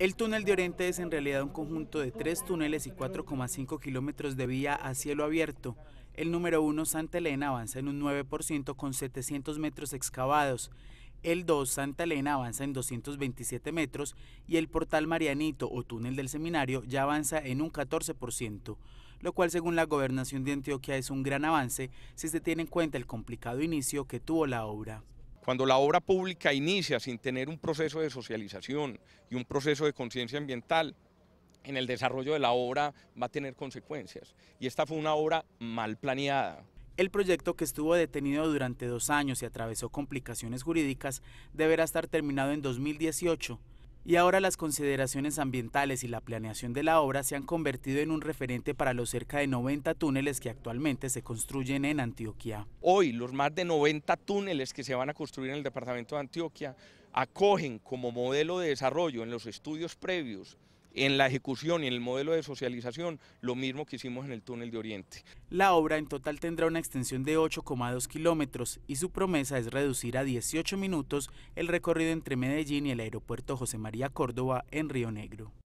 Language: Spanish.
El túnel de Oriente es en realidad un conjunto de tres túneles y 4,5 kilómetros de vía a cielo abierto. El número 1 Santa Elena avanza en un 9% con 700 metros excavados. El 2 Santa Elena avanza en 227 metros y el portal Marianito o túnel del seminario ya avanza en un 14% lo cual según la gobernación de Antioquia es un gran avance si se tiene en cuenta el complicado inicio que tuvo la obra. Cuando la obra pública inicia sin tener un proceso de socialización y un proceso de conciencia ambiental, en el desarrollo de la obra va a tener consecuencias. Y esta fue una obra mal planeada. El proyecto que estuvo detenido durante dos años y atravesó complicaciones jurídicas deberá estar terminado en 2018 y ahora las consideraciones ambientales y la planeación de la obra se han convertido en un referente para los cerca de 90 túneles que actualmente se construyen en Antioquia. Hoy los más de 90 túneles que se van a construir en el departamento de Antioquia acogen como modelo de desarrollo en los estudios previos en la ejecución y en el modelo de socialización, lo mismo que hicimos en el túnel de Oriente. La obra en total tendrá una extensión de 8,2 kilómetros y su promesa es reducir a 18 minutos el recorrido entre Medellín y el aeropuerto José María Córdoba en Río Negro.